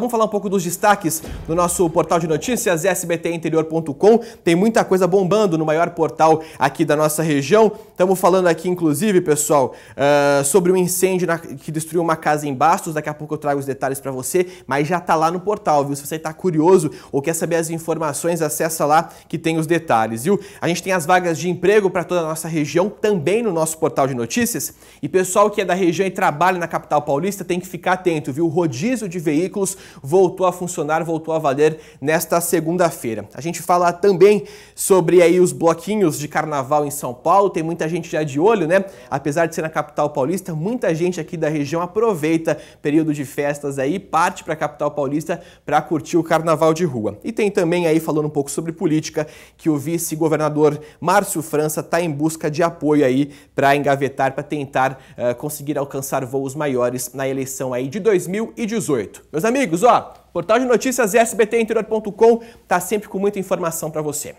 Vamos falar um pouco dos destaques do nosso portal de notícias, sbtinterior.com. Tem muita coisa bombando no maior portal aqui da nossa região. Estamos falando aqui, inclusive, pessoal, uh, sobre um incêndio na, que destruiu uma casa em Bastos. Daqui a pouco eu trago os detalhes para você, mas já está lá no portal, viu? Se você está curioso ou quer saber as informações, acessa lá que tem os detalhes, viu? A gente tem as vagas de emprego para toda a nossa região também no nosso portal de notícias. E pessoal que é da região e trabalha na capital paulista tem que ficar atento, viu? O rodízio de veículos voltou a funcionar, voltou a valer nesta segunda-feira. A gente fala também sobre aí os bloquinhos de carnaval em São Paulo, tem muita gente já de olho, né? Apesar de ser na capital paulista, muita gente aqui da região aproveita período de festas aí, parte para a capital paulista para curtir o carnaval de rua. E tem também aí falando um pouco sobre política que o vice-governador Márcio França está em busca de apoio aí para engavetar, para tentar uh, conseguir alcançar voos maiores na eleição aí de 2018. Meus amigos, Ó, portal de notícias sbtinterior.com está sempre com muita informação para você.